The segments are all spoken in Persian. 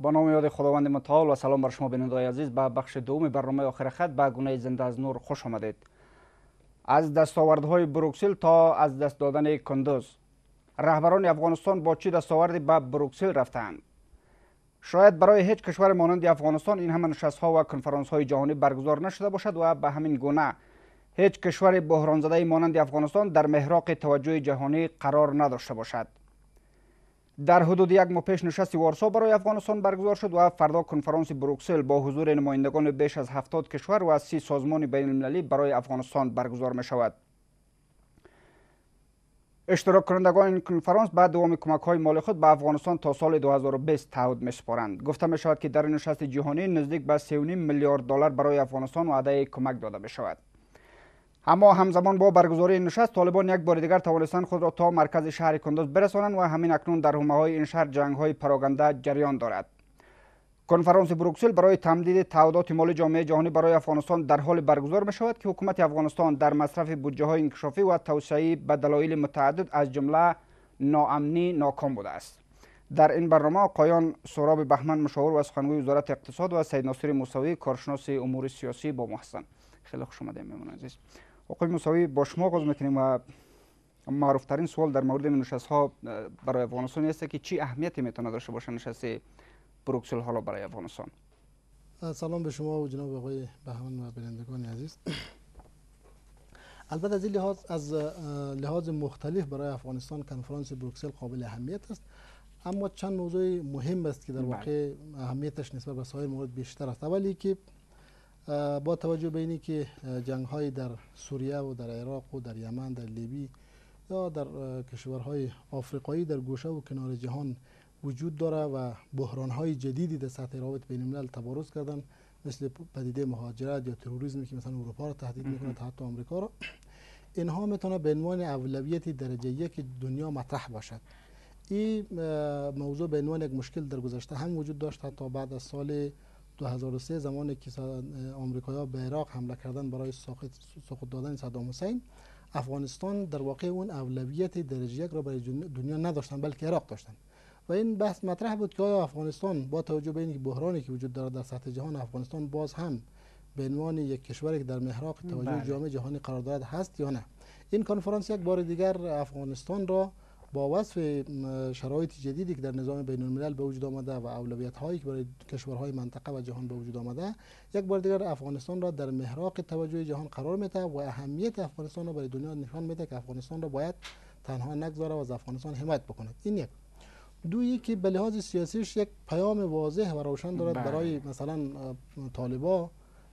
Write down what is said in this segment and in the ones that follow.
با نام یاد خداوند متعال و سلام بر شما بینندگان عزیز به بخش دوم برنامه آخر خط با گونه زنده از نور خوش آمدید از دستاوردهای بروکسل تا از دست دادن کندوز رهبران افغانستان با چه دستاوردی به بروکسل رفتند شاید برای هیچ کشور مانند افغانستان این همه نشست ها و کنفرانس های جهانی برگزار نشده باشد و به همین گونه هیچ کشور بحران زده مانند افغانستان در محراق توجه جهانی قرار نداشته باشد در حدود یک ماه پیش نشست وارسا برای افغانستان برگزار شد و فردا کنفرانس بروکسل با حضور نمایندگان بیش از هفتاد کشور و از سی سازمان بین المللی برای افغانستان برگزار می شود. اشتراک کنندگان این کنفرانس بعد دوام کمک های مالی خود به افغانستان تا سال 2020 تعهد می سپارند. گفته می شود که در نشست جهانی نزدیک به 3.5 میلیارد دلار برای افغانستان وعده کمک داده می شود. اما همزمان با برگزاری نشست طالبان یک بار دیگر توانستند خود را تا مرکز شهر کندوز برسانند و همین اکنون در حومه های این شهر جنگ های پراگنده جریان دارد کنفرانس بروکسل برای تمدید تعهدات مالی جامعه جهانی برای افغانستان در حال برگزار می شود که حکومت افغانستان در مصرف بودجه های انکشافی و توسعه به دلایل متعدد از جمله ناامنی ناکام بوده است در این برنامه قایان سوراب بهمن مشاور و سخنگوی وزارت اقتصاد و سید ناصر موسوی کارشناس امور سیاسی با محسن خیلی خوش آمدید میمون عزیز حقوق مساوی با شما آغاز میکنیم و معروفترین سوال در مورد نشست ها برای افغانستان است که چی اهمیتی میتونه داشته باشه نشست بروکسل حالا برای افغانستان سلام به شما و جناب آقای بهمن و بینندگان عزیز البته از لحاظ از لحاظ مختلف برای افغانستان کنفرانس بروکسل قابل اهمیت است اما چند موضوع مهم است که در بله. واقع اهمیتش نسبت به سایر مورد بیشتر است اولی که با توجه به اینی که جنگ های در سوریه و در عراق و در یمن در لیبی یا در کشورهای آفریقایی در گوشه و کنار جهان وجود داره و بحران های جدیدی در سطح روابط بین الملل تبارز کردن مثل پدیده مهاجرت یا تروریسم که مثلا اروپا را تهدید میکنه تا حتی آمریکا را اینها میتونه به عنوان اولویت درجه یک دنیا مطرح باشد این موضوع به عنوان یک مشکل در گذشته هم وجود داشت حتی بعد از سال 2003 زمانی که آمریکایی‌ها به عراق حمله کردن برای سقوط دادن صدام حسین افغانستان در واقع اون اولویت درجه یک را برای دنیا نداشتن بلکه عراق داشتن و این بحث مطرح بود که آیا افغانستان با توجه به این بحرانی که وجود دارد در سطح جهان افغانستان باز هم به عنوان یک کشوری که در محراق توجه بله. جامعه جهانی قرار دارد هست یا نه این کنفرانس یک بار دیگر افغانستان را با وصف شرایط جدیدی که در نظام بین الملل به وجود آمده و اولویت هایی که برای کشورهای منطقه و جهان به وجود آمده یک بار دیگر افغانستان را در محراق توجه جهان قرار میده و اهمیت افغانستان را برای دنیا نشان میده که افغانستان را باید تنها نگذاره و از افغانستان حمایت بکند این یک دویی که به لحاظ سیاسیش یک پیام واضح و روشن دارد بله. برای مثلا طالبا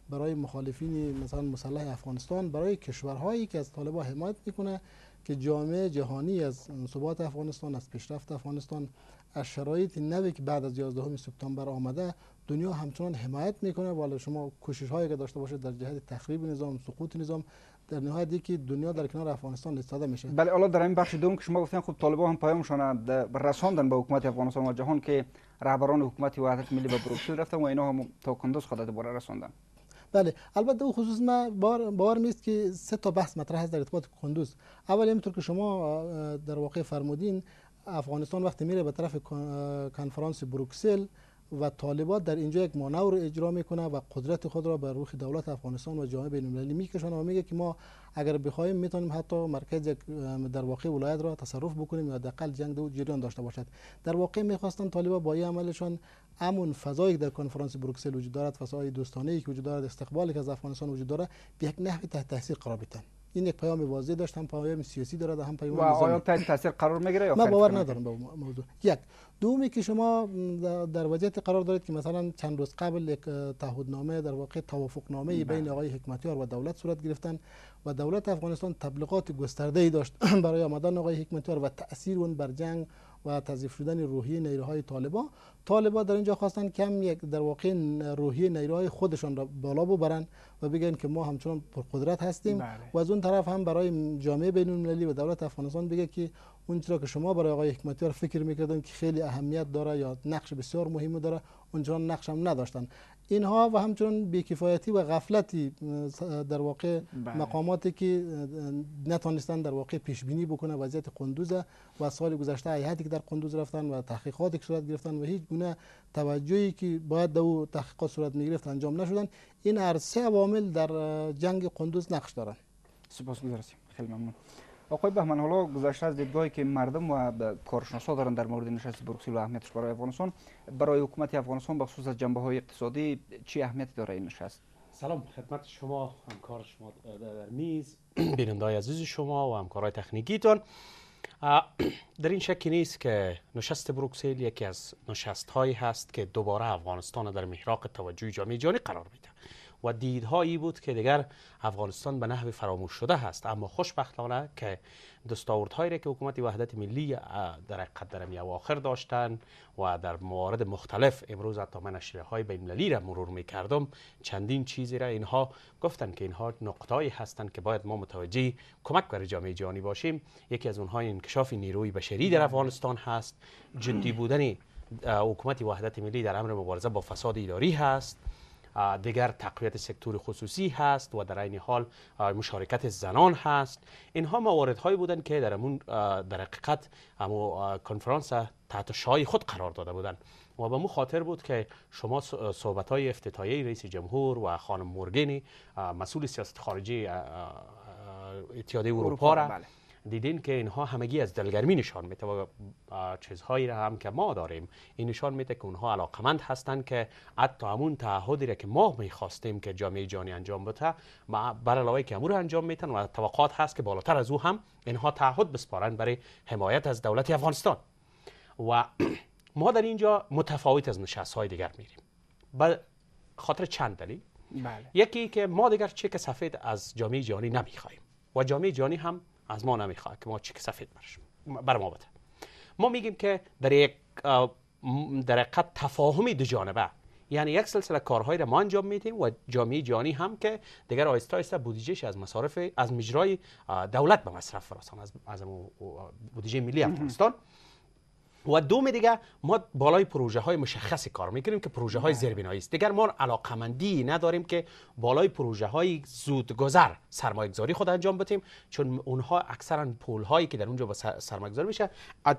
برای مخالفین مثلا مسلح افغانستان برای کشورهایی که از طالبا حمایت میکنه که جامعه جهانی از ثبات افغانستان از پیشرفت افغانستان از شرایط نوی که بعد از 11 سپتامبر آمده دنیا همچنان حمایت میکنه ولی شما کوشش هایی که داشته باشید در جهت تخریب نظام سقوط نظام در نهایت که دنیا در کنار افغانستان ایستاده میشه بله حالا در این بخش دوم که شما گفتین خب طالبان هم پیامشان رساندن به حکومت افغانستان و جهان که رهبران حکومت وحدت ملی به بروکسل رفتن و اینا هم تا کندوز خودت رساندن بله البته او خصوص ما بار باور میست که سه تا بحث مطرح هست در ارتباط کندوز اول اینطور که شما در واقع فرمودین افغانستان وقتی میره به طرف کنفرانس بروکسل و طالبات در اینجا یک مانور اجرا میکنه و قدرت خود را به روخ دولت افغانستان و جامعه بین المللی میکشانه و میگه که ما اگر بخوایم میتونیم حتی مرکز در واقع ولایت را تصرف بکنیم یا حداقل جنگ دو جریان داشته باشد در واقع میخواستن طالبا با این عملشان امون فضایی در کنفرانس بروکسل وجود دارد فضای دوستانه ای که وجود دارد استقبالی که از افغانستان وجود دارد به یک نحو تحت تاثیر قرار بدن این یک پیام واضح داشت هم پیام سیاسی دارد هم پیام و آیا تاثیر قرار میگیره یا من باور ندارم به موضوع یک دومی که شما در وضعیت قرار دارید که مثلا چند روز قبل یک تعهدنامه در واقع توافقنامه بله. بین آقای حکمتیار و دولت صورت گرفتن و دولت افغانستان تبلیغات گسترده ای داشت برای آمدن آقای حکمتیار و تاثیر اون بر جنگ و تضعیف شدن روحی نیروهای طالبا طالبا در اینجا خواستن کم یک در واقع روحی نیروهای خودشان را بالا ببرن و بگن که ما همچنان قدرت هستیم بله. و از اون طرف هم برای جامعه بین المللی و دولت افغانستان بگه که اون چرا که شما برای آقای حکمتیار فکر میکردن که خیلی اهمیت داره یا نقش بسیار مهمی داره اونجا نقش هم نداشتن اینها و همچنین بیکفایتی و غفلتی در واقع بله. مقاماتی که نتانستن در واقع پیش بینی بکنه وضعیت قندوز و سال گذشته هیئتی که در قندوز رفتن و تحقیقاتی که صورت گرفتن و هیچ گونه توجهی که باید دو تحقیقات صورت می گرفت انجام نشدن این هر سه عوامل در جنگ قندوز نقش دارن. سپاسگزارم خیلی ممنون آقای بهمن حالا گذشته از دیدگاهی که مردم و کارشناسان دارن در مورد نشست بروکسل و اهمیتش برای افغانستان برای حکومت افغانستان خصوص از جنبه های اقتصادی چی اهمیت داره این نشست سلام خدمت شما همکار شما در میز بیننده عزیز شما و همکارای تکنیکیتون. در این شکی نیست که نشست بروکسل یکی از نشست هایی هست که دوباره افغانستان در محراق توجه جامعه جهانی قرار میده و دیدهایی بود که دیگر افغانستان به نحو فراموش شده است اما خوشبختانه که دستاوردهایی را که حکومت وحدت ملی در حقیقت در می اواخر داشتن و در موارد مختلف امروز حتی من های ملی را مرور می کردم چندین چیزی را اینها گفتن که اینها نقطه‌ای هستند که باید ما متوجه کمک برای جامعه جهانی باشیم یکی از اونها انکشاف نیروی بشری در افغانستان هست جدی بودن حکومت وحدت ملی در امر مبارزه با فساد اداری هست دیگر تقویت سکتور خصوصی هست و در این حال مشارکت زنان هست اینها مواردهایی بودند که در امون در حقیقت اما کنفرانس تحت شای خود قرار داده بودند و به مو خاطر بود که شما صحبت های افتتاحیه رئیس جمهور و خانم مورگینی مسئول سیاست خارجی اتحادیه اروپا را بله. دیدین که اینها همگی از دلگرمی نشان میده و چیزهایی را هم که ما داریم این نشان میده که اونها علاقمند هستند که حتی همون تعهدی را که ما میخواستیم که جامعه جانی انجام بده بر علاوه که امور انجام میتن و توقعات هست که بالاتر از او هم اینها تعهد بسپارن برای حمایت از دولت افغانستان و ما در اینجا متفاوت از نشست های دیگر میریم به خاطر چند دلیل بله. یکی که ما دیگر چک سفید از جامعه جهانی نمیخوایم و جامعه جهانی هم از ما نمیخواد که ما چک سفید برش بر ما بده ما میگیم که در یک در حقیقت تفاهمی دو جانبه یعنی یک سلسله کارهایی را ما انجام میدیم و جامعه جانی هم که دیگر آیستا آیستا بودجهش از مصارف از مجرای دولت به مصرف فراسان از از بودجه ملی افغانستان و دوم دیگه ما بالای پروژه های مشخصی کار میکنیم که پروژه های بله. زیربنایی است دیگر ما علاقمندی نداریم که بالای پروژه های زودگذر سرمایه‌گذاری خود انجام بدیم چون اونها اکثرا پول هایی که در اونجا سرمایه‌گذاری میشه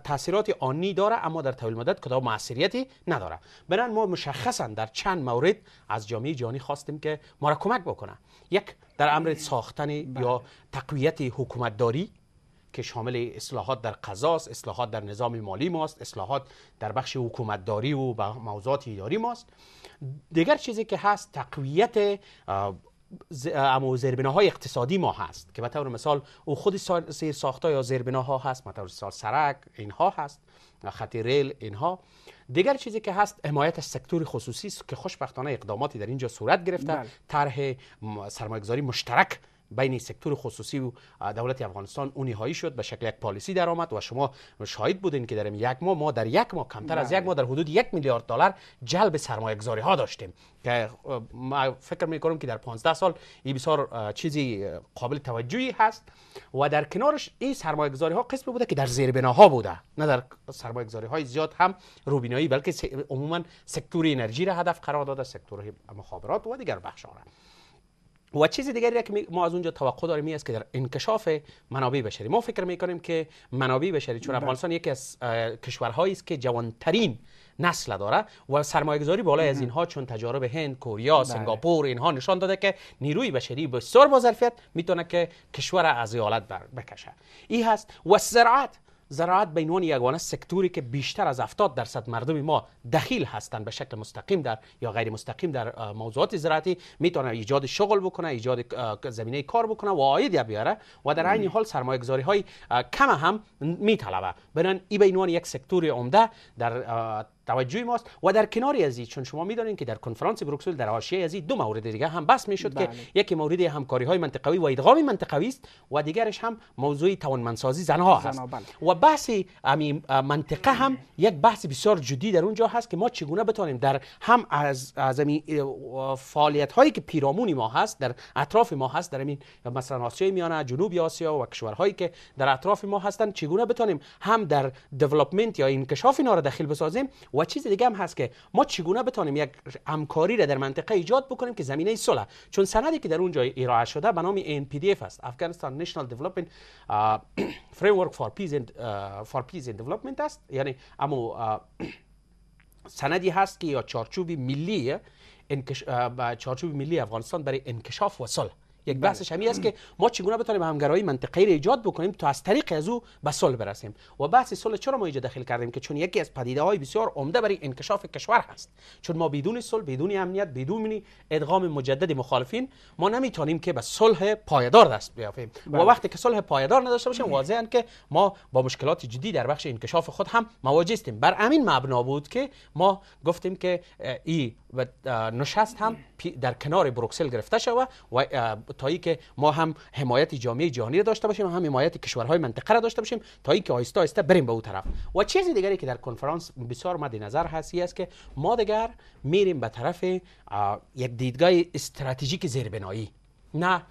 تاثیرات آنی داره اما در طول مدت کدام موثریتی نداره بنان ما مشخصا در چند مورد از جامعه جهانی خواستیم که ما را کمک بکنه یک در امر بله. ساختن یا بله. تقویت حکومتداری که شامل اصلاحات در قضاس، اصلاحات در نظام مالی ماست اصلاحات در بخش حکومتداری و موضوعات اداری ماست دیگر چیزی که هست تقویت اما های اقتصادی ما هست که به طور مثال او خود سیر یا زیربناها ها هست مثلا مثال سرک اینها هست خط ریل اینها دیگر چیزی که هست حمایت از سکتور خصوصی که خوشبختانه اقداماتی در اینجا صورت گرفته بله. طرح سرمایه‌گذاری مشترک بین سکتور خصوصی و دولت افغانستان اون نهایی شد به شکل یک پالیسی درآمد و شما شاهد بودین که در یک ماه ما در یک ماه کمتر از یک بله. ماه در حدود یک میلیارد دلار جلب سرمایه ها داشتیم که ما فکر می کنم که در 15 سال این بسیار چیزی قابل توجهی هست و در کنارش این سرمایه گذاری ها قسم بوده که در زیر بناها بوده نه در سرمایه های زیاد هم روبینایی بلکه عموما سکتور انرژی را هدف قرار داده سکتور مخابرات و دیگر بخش ها. و چیزی دیگری که ما از اونجا توقع داریم است که در انکشاف منابع بشری ما فکر میکنیم که منابع بشری چون بله. افغانستان یکی از کشورهایی است که جوانترین نسل داره و سرمایه گذاری بالای از اینها چون تجارب هند، کوریا، بله. سنگاپور اینها نشان داده که نیروی بشری بسیار با ظرفیت میتونه که کشور از ایالت بکشه این هست و سرعت زراعت به عنوان یگانه سکتوری که بیشتر از 70 درصد مردم ما دخیل هستند به شکل مستقیم در یا غیر مستقیم در موضوعات زراعتی میتونه ایجاد شغل بکنه ایجاد زمینه کار بکنه و عاید بیاره و در عین حال سرمایه گذاری های کم هم میطلبه بنان ای به عنوان یک سکتور عمده در توجه ماست و در کناری از چون شما میدانید که در کنفرانس بروکسل در حاشیه از دو مورد دیگه هم بس میشد بله. که یکی مورد همکاری های منطقوی و ادغام منطقوی است و دیگرش هم موضوع توانمندسازی زنها هست زنها بله. و بحث منطقه هم یک بحث بسیار جدی در اونجا هست که ما چگونه بتانیم در هم از از فعالیت هایی که پیرامونی ما هست در اطراف ما هست در این مثلا آسیای میانه جنوب آسیا و کشورهایی که در اطراف ما هستند چگونه بتانیم هم در دیولپمنت یا انکشاف اینا را داخل بسازیم و چیز دیگه هم هست که ما چگونه بتونیم یک همکاری را در منطقه ایجاد بکنیم که زمینه صلح چون سندی که در اونجا ارائه شده به نام اف است افغانستان نشنال دیولپمنت فریمورک فار پیس فار پیس دیولپمنت است یعنی اما سندی هست که یا چارچوب ملی انکش... چارچوب ملی افغانستان برای انکشاف و صلح یک بله. بحثش همین است که ما چگونه بتونیم همگرایی منطقی را ایجاد بکنیم تا از طریق از او به صلح برسیم و بحث صلح چرا ما اینجا داخل کردیم که چون یکی از پدیده های بسیار عمده برای انکشاف کشور هست چون ما بدون صلح بدون امنیت بدون ادغام مجدد مخالفین ما نمیتونیم که به صلح پایدار دست بیافیم و بله. وقتی که صلح پایدار نداشته باشیم واضحه که ما با مشکلات جدی در بخش انکشاف خود هم مواجه هستیم بر امین مبنا بود که ما گفتیم که ای و نشست هم در کنار بروکسل گرفته شود و تا که ما هم حمایت جامعه جهانی داشته باشیم و هم حمایت کشورهای منطقه را داشته باشیم تا اینکه که آهسته بریم به او طرف و چیزی دیگری که در کنفرانس بسیار مد نظر هستی است که ما دیگر میریم به طرف یک دیدگاه استراتژیک زیربنایی نه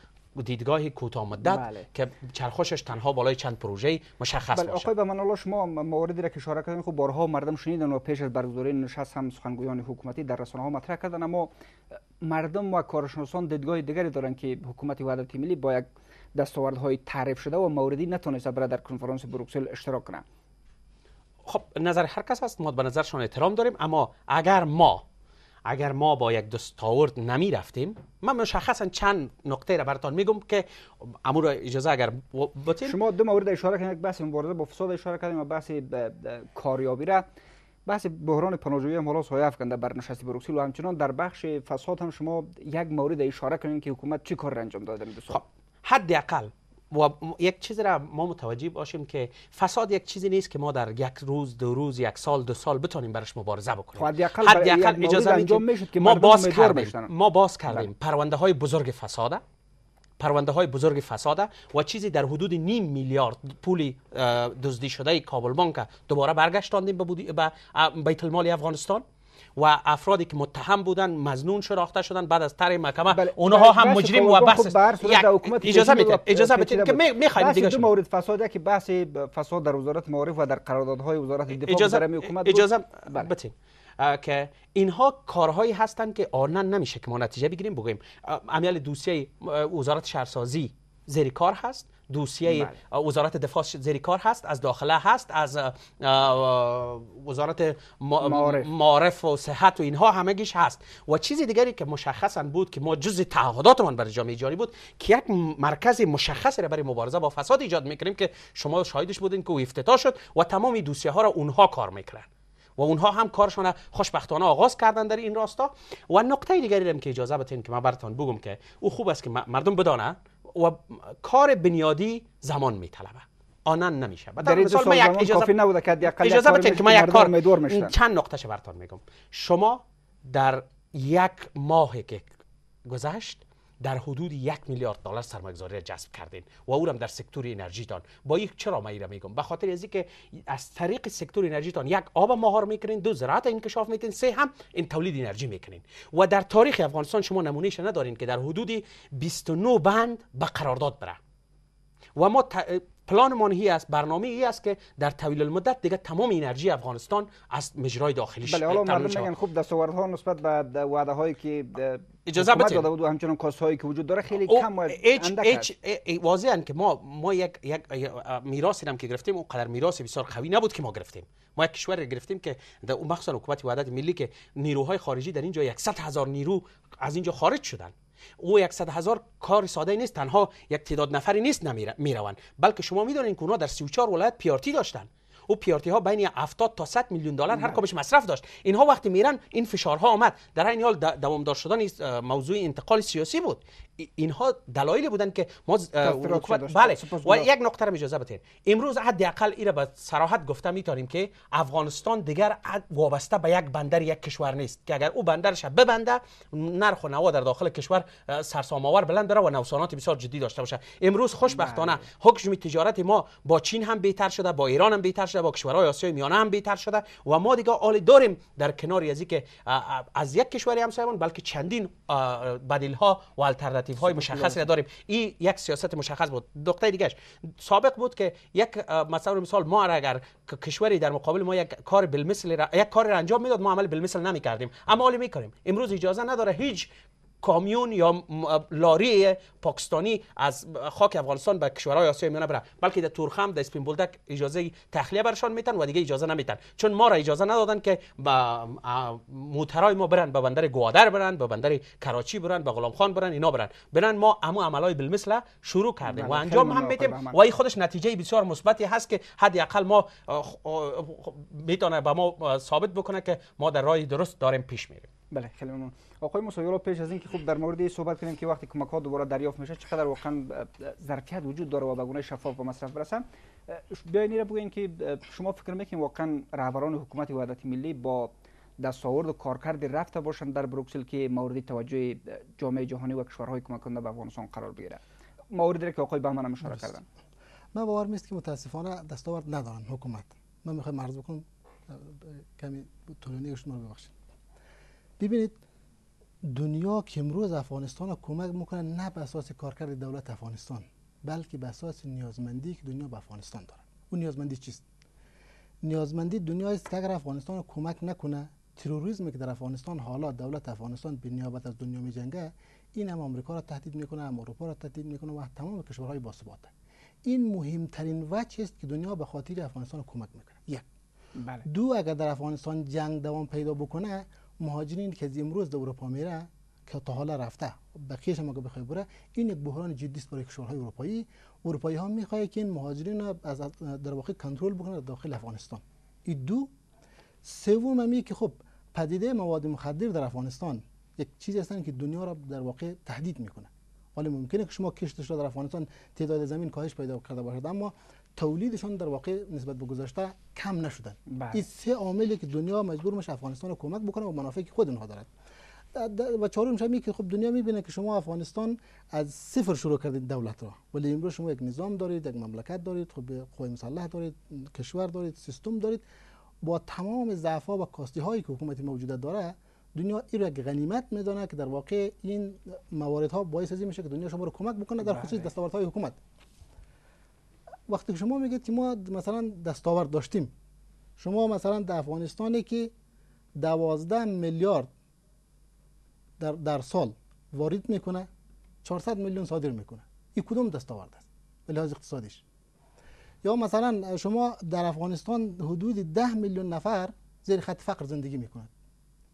دیدگاه کوتاه مدت بله. که چرخشش تنها بالای چند پروژه مشخص بله آقای بمن شما مواردی را که اشاره کردن خب بارها مردم شنیدن و پیش از برگزاری نشست هم سخنگویان حکومتی در رسانه ها مطرح کردن اما مردم و کارشناسان دیدگاه دیگری دارند که حکومت وحدت ملی با یک دستاوردهای تعریف شده و موردی نتونسته برای در کنفرانس بروکسل اشتراک کنه خب نظر هر کس هست ما به نظرشان احترام داریم اما اگر ما اگر ما با یک دستاورد نمی رفتیم من مشخصا چند نقطه را براتان میگم که امور اجازه اگر بتین شما دو مورد اشاره کردین یک بحث مبارزه با فساد اشاره کردیم و بحث کاریابی را بحث بحران پناهجویی هم حالا سایه افکنده بر نشست بروکسل و همچنان در بخش فساد هم شما یک مورد اشاره کنین که حکومت چی کار انجام داده خب اقل و یک چیزی را ما متوجه باشیم که فساد یک چیزی نیست که ما در یک روز دو روز یک سال دو سال بتونیم برش مبارزه بکنیم خب، حداقل اجازه که ما باز کردیم ما باز بله. کردیم پرونده های بزرگ فساده پرونده های بزرگ فساده و چیزی در حدود نیم میلیارد پولی دزدی شده کابل بانک دوباره برگشتاندیم به بیت المال افغانستان و افرادی که متهم بودن مزنون شراخته شدن بعد از طرح محکمه بله. اونها بله، هم مجرم و خب بحث اجازه میده اجازه بدید که میخوایم دیگه دو مورد فساد که بحث فساد در وزارت معارف و در قراردادهای وزارت دفاع در حکومت اجازه بدید بله. که اینها کارهایی هستند که آنن نمیشه که ما نتیجه بگیریم بگیم امیال دوسیه وزارت شهرسازی زیر کار هست دوسیه بله. وزارت دفاع زیر کار هست از داخله هست از وزارت معارف و صحت و اینها گیش هست و چیز دیگری که مشخصا بود که ما جز تعهداتمان برای جامعه جاری بود که یک مرکز مشخصی را برای مبارزه با فساد ایجاد میکنیم که شما شاهدش بودین که او افتتاح شد و تمام دوسیه ها را اونها کار میکنن و اونها هم کارشان خوشبختانه آغاز کردن در این راستا و نقطه دیگری هم که اجازه بتین که من براتون بگم که او خوب است که مردم بدانند و کار بنیادی زمان میطلبه آنن نمیشه در این مثال من یک اجازه نبوده که اجازه که من یک کار چند نقطه براتون میگم شما در یک ماه که گذشت در حدود یک میلیارد دلار سرمایه‌گذاری جذب کردین و او هم در سکتور انرژیتان با یک چرا ما را میگم به خاطر از که از طریق سکتور انرژیتان یک آب مهار میکنین دو زراعت انکشاف میتین سه هم این تولید انرژی میکنین و در تاریخ افغانستان شما نمونهش ندارین که در حدود 29 بند به قرارداد بره و ما پلانمان هی است برنامه ای است که در طویل المدت دیگه تمام انرژی افغانستان از مجرای داخلیش بله حالا مردم میگن خوب دستاوردها نسبت به وعده هایی که اجازه بده داده بود و همچنان کاست هایی که وجود داره خیلی کم و واضحا که ما ما یک یک میراثی هم که گرفتیم اونقدر میراث بسیار قوی نبود که ما گرفتیم ما یک کشور گرفتیم که در مخصوصا حکومت وحدت ملی که نیروهای خارجی در اینجا 100 هزار نیرو از اینجا خارج شدند. او 100 هزار کار ساده نیست تنها یک تعداد نفری نیست نمیروند بلکه شما میدانید که اونا در 34 ولایت پیارتی داشتن او پیارتی ها بین 70 تا 100 میلیون دلار هر کمش مصرف داشت اینها وقتی میرن این فشارها آمد در این حال دوامدار شدن موضوع انتقال سیاسی بود اینها دلایلی بودن که ما حکومت بله و یک نقطه را اجازه بدین امروز حداقل ایره به صراحت گفته میتاریم که افغانستان دیگر وابسته به یک بندر یک کشور نیست که اگر او بندرش ببنده نرخ و نوا در داخل کشور سرسام‌آور بلند داره و نوسانات بسیار جدی داشته باشه امروز خوشبختانه بله. حکم تجارت ما با چین هم بهتر شده با ایران هم بهتر شده با کشورهای آسیای میانه هم بهتر شده و ما دیگه آلی داریم در کنار از که از یک کشوری همسایمون بلکه چندین بدیل ها و الटरनेटیو های مشخصی داریم این یک سیاست مشخص بود دکتر دیگهش سابق بود که یک مثلا مثال ما اگر کشوری در مقابل ما یک کار بالمثل یک کار انجام میداد ما عمل بالمثل کردیم اما می کنیم امروز اجازه نداره هیچ کامیون یا لاری پاکستانی از خاک افغانستان به کشورهای آسیای میانه بره بلکه در تورخم در اسپین بولدک اجازه تخلیه برشان میتن و دیگه اجازه نمیتن چون ما را اجازه ندادن که با موترای ما برن به بندر گوادر برن به بندر کراچی برن به غلام خان برن اینا برن برن ما امو عملای بالمثل شروع کردیم و بله، انجام هم میدیم و این خودش نتیجه بسیار مثبتی هست که حداقل ما میتونه به ما ثابت بکنه که ما در راه درست داریم پیش میریم بله خیلی ممنون آقای پیش از اینکه خوب در مورد صحبت کنیم که وقتی کمک ها دوباره دریافت میشه چقدر واقعا ظرفیت وجود داره و به گونه شفاف به مصرف برسن بیاین را بگین که شما فکر میکنید واقعا رهبران حکومت وحدت ملی با دستاورد و کارکرد رفته باشند در بروکسل که مورد توجه جامعه جهانی و کشورهای کمک کننده به افغانستان قرار بگیره موردی که آقای بهمن هم اشاره کردن من باور نیست که متاسفانه دستاورد ندارن حکومت من میخوام عرض بکنم کمی طولانی شما ببخشید ببینید دنیا که امروز افغانستان را کمک میکنه نه به اساس کارکرد دولت افغانستان بلکه به اساس نیازمندی که دنیا به افغانستان داره اون نیازمندی چیست نیازمندی دنیا است که اگر افغانستان رو کمک نکنه تروریسمی که در افغانستان حالا دولت افغانستان به نیابت از دنیا میجنگه این هم آمریکا را تهدید میکنه هم اروپا را تهدید میکنه و تمام کشورهای باثبات این مهمترین وجه است که دنیا به خاطر افغانستان کمک میکنه یک بله. دو اگر در افغانستان جنگ دوام پیدا بکنه مهاجرین که از امروز در اروپا میره که تا حالا رفته بقیه هم که بخوای بره این یک بحران جدی است برای کشورهای اروپایی اروپایی ها میخواه که این مهاجرین را از در واقع کنترل بکنه داخل افغانستان این دو سوم همی که خب پدیده مواد مخدر در افغانستان یک چیزی هستن که دنیا را در واقع تهدید میکنه حالا ممکنه که شما کشتش را در افغانستان تعداد زمین کاهش پیدا کرده باشد اما تولیدشان در واقع نسبت به گذشته کم نشدن بله. این سه عاملی که دنیا مجبور میشه افغانستان رو کمک بکنه و منافعی که خود اونها دارد و چهارم شمی که خب دنیا میبینه که شما افغانستان از صفر شروع کردید دولت را ولی امروز شما یک نظام دارید یک مملکت دارید خب قوی مسلح دارید کشور دارید سیستم دارید با تمام ضعف و کاستی هایی که حکومت موجوده داره دنیا این یک غنیمت میدانه که در واقع این موارد ها باعث میشه که دنیا شما رو کمک بکنه در خصوص بله. حکومت وقتی شما میگید که ما مثلا دستاورد داشتیم شما مثلا در افغانستانی که دوازده میلیارد در, در سال وارد میکنه 400 میلیون صادر میکنه این کدوم دستاورد است به لحاظ اقتصادیش یا مثلا شما در افغانستان حدود ده میلیون نفر زیر خط فقر زندگی میکنند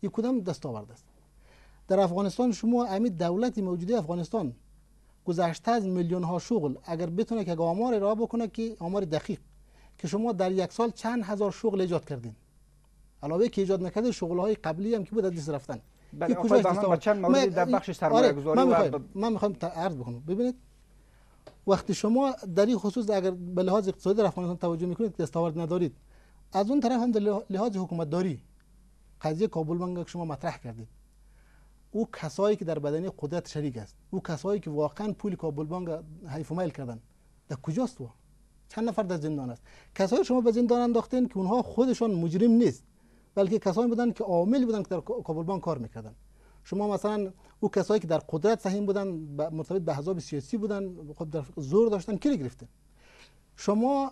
این کدوم دستاورد است در افغانستان شما امید دولت موجوده افغانستان گذشته از میلیون ها شغل اگر بتونه که آمار را بکنه که آمار دقیق که شما در یک سال چند هزار شغل ایجاد کردین علاوه که ایجاد نکرده شغل های قبلی هم که بود دست رفتن بله آقای چند مورد در بخش آره، سرمایه گذاری من میخوایم من میخوایم عرض بکنم ببینید وقتی شما در این خصوص اگر به لحاظ اقتصادی در افغانستان توجه میکنید دستاورد ندارید از اون طرف هم در لحاظ حکومت داری قضیه کابل شما مطرح کردید او کسایی که در بدنی قدرت شریک است او کسایی که واقعا پول کابل بانک حیف میل کردن در کجاست وا؟ چند نفر در زندان است کسایی شما به زندان انداختین که اونها خودشان مجرم نیست بلکه کسایی بودن که عامل بودن که در کابل بانگ کار میکردن شما مثلا او کسایی که در قدرت سهیم بودن مرتبط به حزب سیاسی بودن خود خب در زور داشتن کی گرفته. شما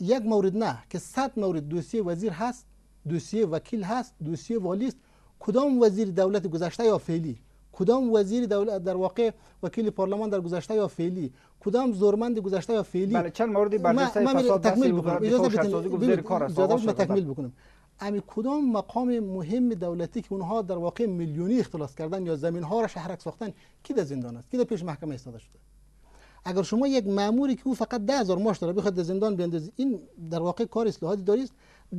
یک مورد نه که صد مورد دوسیه وزیر هست دوسیه وکیل هست دوسیه والی کدام وزیر دولت گذشته یا فعلی کدام وزیر دولت در واقع وکیل پارلمان در گذشته یا فعلی کدام زورمند گذشته یا فعلی بله چند مورد برجسته فساد تکمیل بکنم اجازه بدید اجازه تکمیل بکنم امی کدام مقام مهم دولتی که اونها در واقع میلیونی اختلاس کردن یا زمین ها را شهرک ساختن کی در زندان است کی در پیش محکمه ایستاده شده اگر شما یک ماموری که او فقط ده هزار ماش داره بخواد در زندان بیندازید این در واقع کار اصلاحاتی داریست؟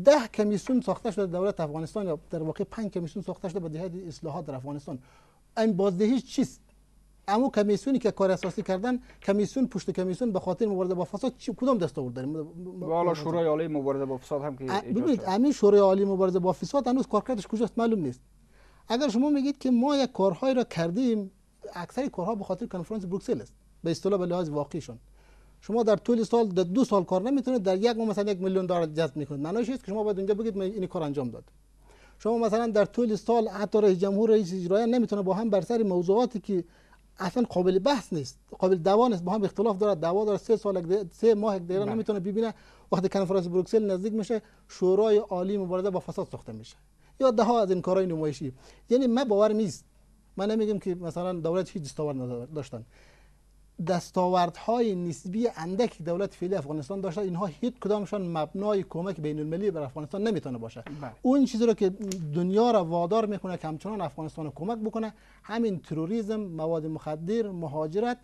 ده کمیسیون ساخته شده دولت افغانستان یا در واقع پنج کمیسیون ساخته شده به جهت اصلاحات در افغانستان این بازدهی چیست اما کمیسیونی که کار اساسی کردن کمیسیون پشت کمیسیون به خاطر مبارزه با فساد چی کدام دستور داریم والا شورای عالی مبارزه با فساد هم که ببینید همین شورای عالی مبارزه با فساد هنوز کارکردش کجاست معلوم نیست اگر شما میگید که ما یک کارهایی را کردیم اکثر کارها به خاطر کنفرانس بروکسل است به اصطلاح به لحاظ واقعیشون شما در طول سال در دو سال کار نمیتونید در یک ماه مثلا یک میلیون دلار جذب میکنید معنیش است که شما باید اونجا بگید من این کار انجام داد شما مثلا در طول سال حتی رئیس جمهور رئیس اجرایی نمیتونه با هم بر سر موضوعاتی که اصلا قابل بحث نیست قابل دعوا نیست با هم اختلاف دارد دعوا داره سه سال سه ماه یک دیگه بله. نمیتونه ببینه وقتی کنفرانس بروکسل نزدیک میشه شورای عالی مبارزه با فساد ساخته میشه یا ده ها از این کارهای نمایشی یعنی من باور نیست من نمیگم که مثلا دولت هیچ دستاورد نداشتن دستاوردهای نسبی اندک دولت فعلی افغانستان داشته اینها هیچ کدامشان مبنای کمک بین المللی بر افغانستان نمیتونه باشه بله. اون چیزی رو که دنیا را وادار میکنه که همچنان افغانستان رو کمک بکنه همین تروریسم مواد مخدر مهاجرت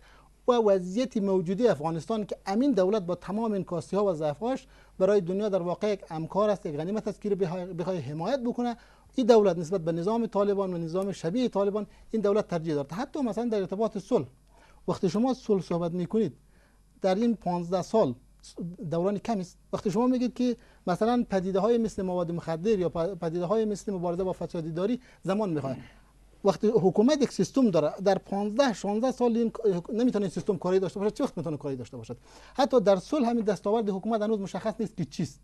و وضعیت موجودی افغانستان که امین دولت با تمام این کاستی ها و ضعفاش برای دنیا در واقع یک امکار است یک غنیمت است که بخواد حمایت بکنه این دولت نسبت به نظام طالبان و نظام شبیه طالبان این دولت ترجیح داره حتی مثلا در ارتباط صلح وقتی شما صلح صحبت میکنید در این 15 سال دورانی کمی است وقتی شما میگید که مثلا پدیده های مثل مواد مخدر یا پدیده های مثل مبارزه با فسادی داری زمان میخواد وقتی حکومت یک سیستم داره در 15 16 سال این نمیتونه سیستم کاری داشته باشه چه وقت میتونه کاری داشته باشد حتی در صلح همین دستاورد حکومت هنوز مشخص نیست که چیست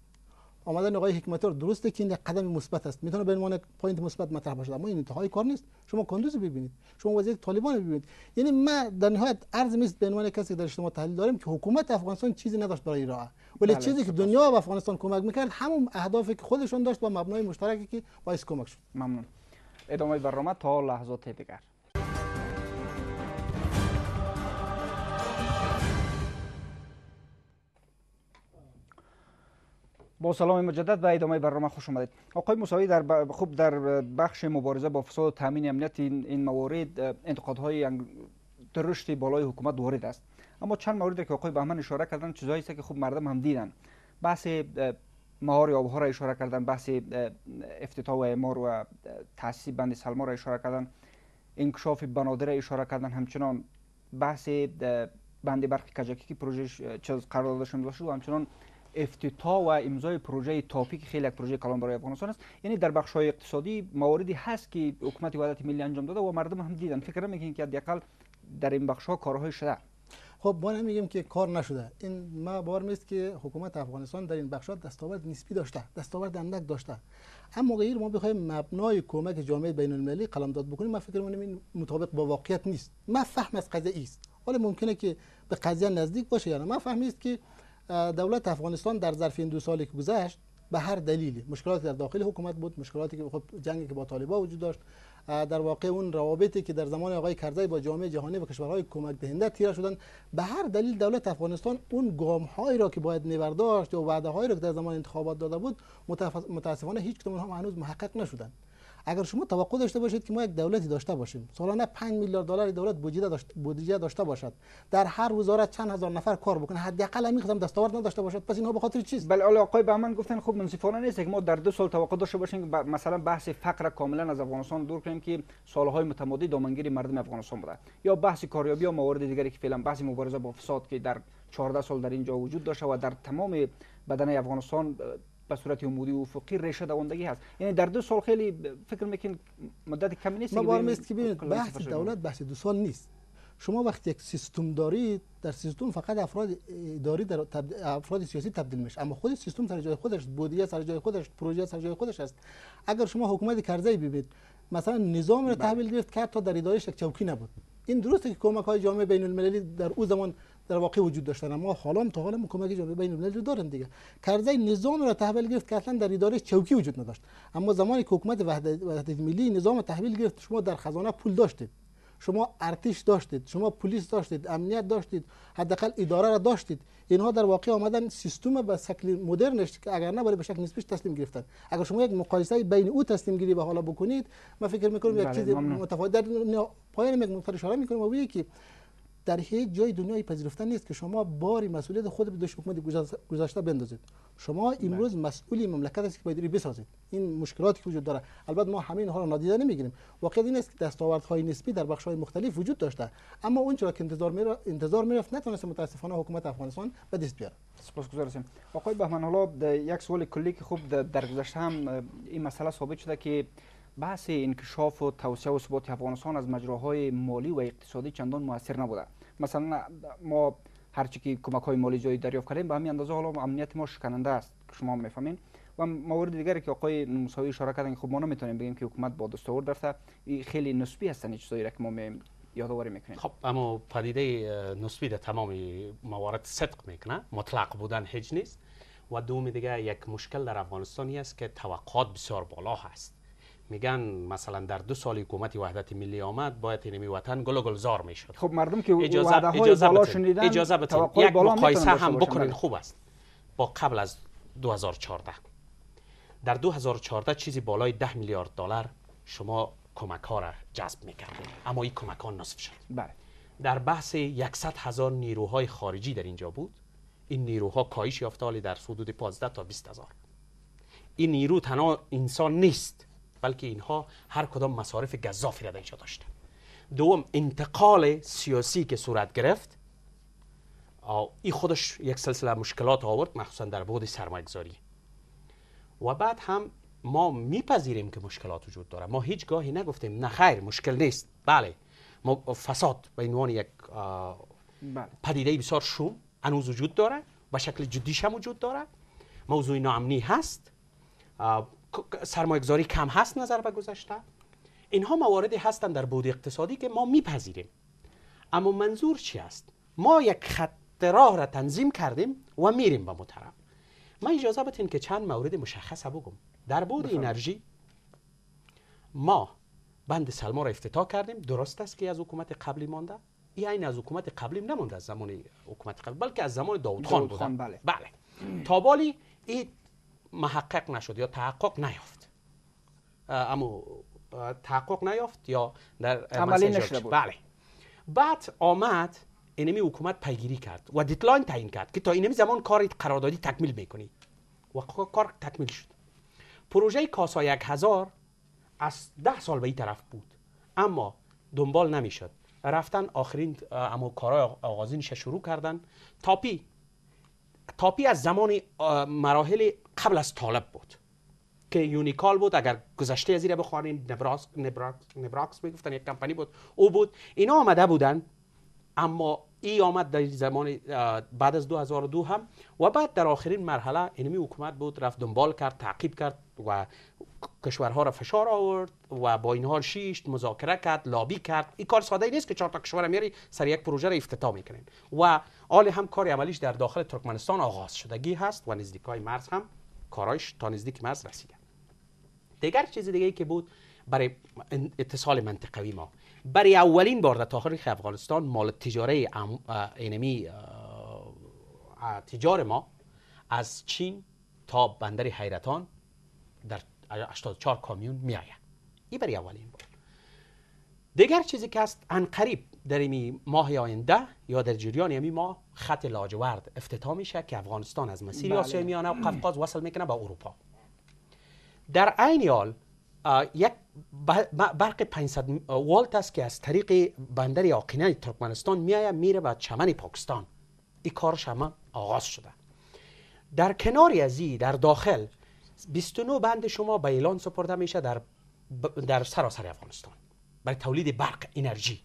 آمدن آقای حکمتیار درسته که این یک قدم مثبت است میتونه به عنوان پوینت مثبت مطرح باشه اما این انتهای کار نیست شما کندوز ببینید شما وضعیت طالبان ببینید یعنی من در نهایت عرض نیست به عنوان کسی که در اجتماع تحلیل داریم که حکومت افغانستان چیزی نداشت برای راه ولی بله، چیزی که دنیا و افغانستان کمک میکرد همون اهدافی که خودشون داشت با مبنای مشترکی که باعث کمک شد ممنون ادامه برنامه تا لحظات دیگر با سلام مجدد و ادامه برنامه خوش آمدید آقای مساوی در خوب در بخش مبارزه با فساد و تامین امنیت این, این موارد انتقادهای درشت بالای حکومت وارد است اما چند موردی که آقای بهمن اشاره کردن چیزایی است که خوب مردم هم دیدن بحث مهار آبها را اشاره کردن بحث افتتاح و امار و تاسیس بند سلما را اشاره کردن انکشاف بنادر را اشاره کردن همچنان بحث بند برق کجکی که پروژه قرار داده شده و همچنان افتتاح و امضای پروژه تاپیک خیلی یک پروژه کلان برای افغانستان است یعنی در بخش های اقتصادی مواردی هست که حکومت وحدت ملی انجام داده و مردم هم دیدن فکر نمیکنین که حداقل در این بخش ها کارهای شده خب ما نمیگیم که کار نشده این ما بار نیست که حکومت افغانستان در این بخش دستاورد نسبی داشته دستاورد اندک داشته اما غیر ما بخوایم مبنای کمک جامعه بین المللی قلمداد بکنیم ما فکر می‌کنیم این مطابق با واقعیت نیست ما فهم از قضیه است حالا ممکنه که به قضیه نزدیک باشه یا یعنی. ما که دولت افغانستان در ظرف این دو سالی که گذشت به هر دلیلی مشکلاتی در داخل حکومت بود مشکلاتی که خب جنگی که با طالبان وجود داشت در واقع اون روابطی که در زمان آقای کرزی با جامعه جهانی و کشورهای کمک دهنده تیره شدن به هر دلیل دولت افغانستان اون گام را که باید میبرداشت یا وعده هایی را که در زمان انتخابات داده بود متاسفانه هیچ کدوم هم هنوز محقق نشدند اگر شما توقع داشته باشید که ما یک دولتی داشته باشیم سالانه 5 میلیارد دلار دولت بودجه داشته بودجه داشته باشد در هر وزارت چند هزار نفر کار بکنه حداقل می قدم دستاورد نداشته باشد پس اینها به خاطر چیست بله آقای آقای بهمن گفتن خب منصفانه نیست که ما در دو سال توقع داشته باشیم که مثلا بحث فقر کاملا از افغانستان دور کنیم که سالهای متمادی دامنگیری مردم افغانستان بوده یا بحث کاریابی یا موارد دیگری که فعلا بحث مبارزه با فساد که در 14 سال در اینجا وجود داشته و در تمام بدن افغانستان به صورت عمودی و افقی ریشه دوندگی هست یعنی در دو سال خیلی فکر میکنین مدت کمی نیست ما است که ببینید بحث دولت بحث دو سال نیست شما وقتی یک سیستم دارید در سیستم فقط افراد اداری در افراد سیاسی تبدیل میشه اما خود سیستم سر جای خودش بودیه سر جای خودش پروژه سر جای خودش است اگر شما حکومت کرزی ببینید مثلا نظام رو بله. تحویل گرفت که تا در ادارهش یک نبود این درسته که کمک های جامعه بین المللی در او زمان در واقع وجود داشتن ما حالا تا حالا کمک جامعه بین المللی داریم دیگه کرزی نظام را تحویل گرفت که اصلا در اداره چوکی وجود نداشت اما زمانی که حکومت وحدت ملی نظام تحویل گرفت شما در خزانه پول داشتید شما ارتش داشتید شما پلیس داشتید امنیت داشتید حداقل اداره را داشتید اینها در واقع آمدن سیستم به شکل مدرنش که اگر نه برای به شکل نسبیش تسلیم گرفتن اگر شما یک مقایسه بین او تسلیم گیری و حالا بکنید من فکر میکنم یک بله، چیز متفاوت در پایان یک اشاره میکنم و که در هیچ جای دنیای پذیرفته نیست که شما باری مسئولیت خود به دوش حکومت گذشته بندازید شما امروز بله. مسئولی مملکت است که باید بسازید این مشکلاتی که وجود داره البته ما همین حالا را نادیده نمیگیریم واقعیت این است که دستاوردهای نسبی در بخش های مختلف وجود داشته اما اون چرا که انتظار می انتظار میرفت نتونست متاسفانه حکومت افغانستان به دست بیاره سپاسگزار هستیم آقای بهمن حالا یک سوال کلی که خوب در گذشته هم این مسئله ثابت شده که بحث انکشاف و توسعه و ثبات افغانستان از مجراهای مالی و اقتصادی چندان موثر نبوده مثلا ما هرچی که کمک های مالی جایی دریافت کردیم به همین اندازه حالا امنیت ما شکننده است که شما میفهمین و موارد دیگری که آقای موسوی اشاره کردن خب ما نمیتونیم بگیم که حکومت با دستور رفته خیلی نسبی هستن چیزایی را که ما می میکنیم خب اما پدیده نسبی در تمام موارد صدق میکنه مطلق بودن هیچ نیست و دوم دیگه یک مشکل در افغانستانی است که توقعات بسیار بالا هست میگن مثلا در دو سال حکومت وحدت ملی آمد باید اینمی وطن گل و گلزار میشد خب مردم که اجازه اجازه بالا شنیدن اجازه بتن. یک مقایسه هم بکنین خوب است با قبل از 2014 در 2014 چیزی بالای 10 میلیارد دلار شما کمک ها را جذب میکردید اما این کمک ها نصف شد بله در بحث 100 هزار نیروهای خارجی در اینجا بود این نیروها کاهش یافته در حدود 15 تا 20 هزار این نیرو تنها انسان نیست بلکه اینها هر کدام مصارف گذافی را در اینجا داشتن دوم انتقال سیاسی که صورت گرفت این خودش یک سلسله مشکلات آورد مخصوصا در بود سرمایه‌گذاری و بعد هم ما میپذیریم که مشکلات وجود داره ما هیچ گاهی نگفتیم نه خیر مشکل نیست بله ما فساد به عنوان یک بله. پدیده بسیار شوم هنوز وجود داره و شکل جدیش هم وجود داره موضوع ناامنی هست سرمایه‌گذاری کم هست نظر به گذشته اینها مواردی هستند در بود اقتصادی که ما میپذیریم اما منظور چی است ما یک خط راه را تنظیم کردیم و میریم به مطرف من اجازه بدین که چند مورد مشخص بگم در بود انرژی ما بند سلما را افتتاح کردیم درست است که از حکومت قبلی مانده این از حکومت قبلی نمونده از زمان حکومت قبل بلکه از زمان داوود بله. بله تا بالی این محقق نشد یا تحقق نیافت اما تحقق نیافت یا در عملی بود بله بعد آمد اینمی حکومت پیگیری کرد و دیتلاین تعیین کرد که تا اینمی زمان کار قراردادی تکمیل میکنی و کار تکمیل شد پروژه کاسا یک هزار از ده سال به این طرف بود اما دنبال نمیشد رفتن آخرین اما کارهای آغازینش شروع کردن تاپی تاپی از زمان مراحل قبل از طالب بود که یونیکال بود اگر گذشته از این بخوانیم نبراکس نبراکس میگفتن یک کمپانی بود او بود اینا آمده بودن اما ای آمد در زمان بعد از 2002 هم و بعد در آخرین مرحله اینمی حکومت بود رفت دنبال کرد تعقیب کرد و کشورها را فشار آورد و با اینها شیشت مذاکره کرد لابی کرد این کار ساده ای نیست که چهار تا کشور میری سر یک پروژه را افتتاح میکنین و آل هم کاری عملیش در داخل ترکمنستان آغاز شدگی هست و نزدیکای مرز هم کارایش تا نزدیک مرز رسیدن دیگر چیز دیگه ای که بود برای اتصال منطقوی ما برای اولین بار در تاریخ افغانستان مال تجاره اینمی تجار ما از چین تا بندر حیرتان در 84 کامیون می آید این برای اولین بار دیگر چیزی که است انقریب در این ماه آینده یا در جریان این یعنی ماه خط لاجورد افتتاح میشه که افغانستان از مسیر بله. آسیا میانه و قفقاز وصل میکنه به اروپا در عین حال یک برق 500 والت است که از طریق بندر آقینه ترکمنستان میایه میره به چمن پاکستان این کارش هم آغاز شده در کنار از در داخل 29 بند شما به اعلان سپرده میشه در در سراسر افغانستان برای تولید برق انرژی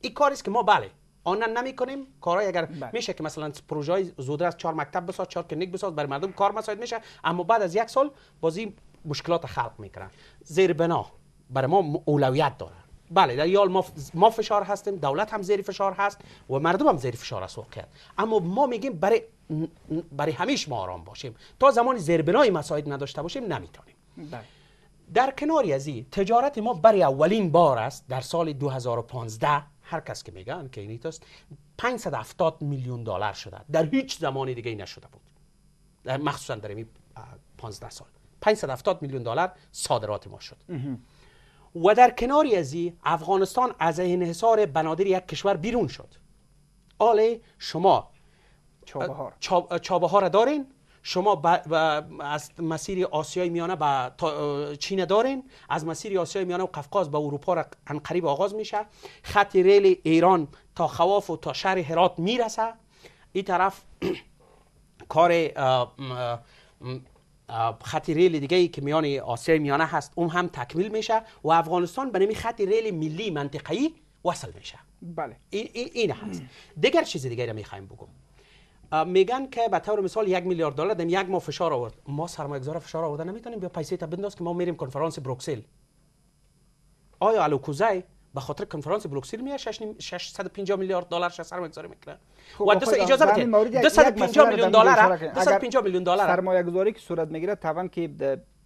این کاری است که ما بله آن نمی کنیم کارای اگر بله. میشه که مثلا پروژه های زودرس از چهار مکتب بساز چهار کلینیک بساز بر مردم کار مساعد میشه اما بعد از یک سال بازی مشکلات خلق میکنن زیر بنا بر ما اولویت داره بله در یال ما, فشار هستیم دولت هم زیر فشار هست و مردم هم زیر فشار است واقعا اما ما میگیم برای برای همیش ما آرام باشیم تا زمان زیربنای مساعد نداشته باشیم نمیتونیم بله. در کناری ازی تجارت ما برای اولین بار است در سال 2015 هر کس که میگن که 570 میلیون دلار شده در هیچ زمانی دیگه نشده بود در مخصوصا در این 15 سال 570 میلیون دلار صادرات ما شد و در کناری از این افغانستان از انحصار بنادر یک کشور بیرون شد آله شما چابهار چابهار دارین شما با از مسیر آسیای میانه به چین دارین از مسیر آسیای میانه و قفقاز به اروپا را انقریب آغاز میشه خط ریل ایران تا خواف و تا شهر هرات میرسه این طرف کار خط ریل دیگه ای که میان آسیای میانه هست اون هم تکمیل میشه و افغانستان به نمی خط ریل ملی منطقه‌ای وصل میشه بله این هست دیگر چیز دیگه را میخوایم بگم میگن که به طور مثال یک میلیارد دلار دم یک ما فشار آورد ما سرمایه‌گذار فشار آورده نمیتونیم بیا پیسه تا بنداز که ما میریم کنفرانس بروکسل آیا الوکوزای به خاطر کنفرانس بروکسل میاد 650 میلیارد دلار شش سرمایه‌گذاری میکنه خب، و دست خب، اجازه بده 250 میلیون دلار 250 میلیون دلار سرمایه‌گذاری که صورت میگیره توان که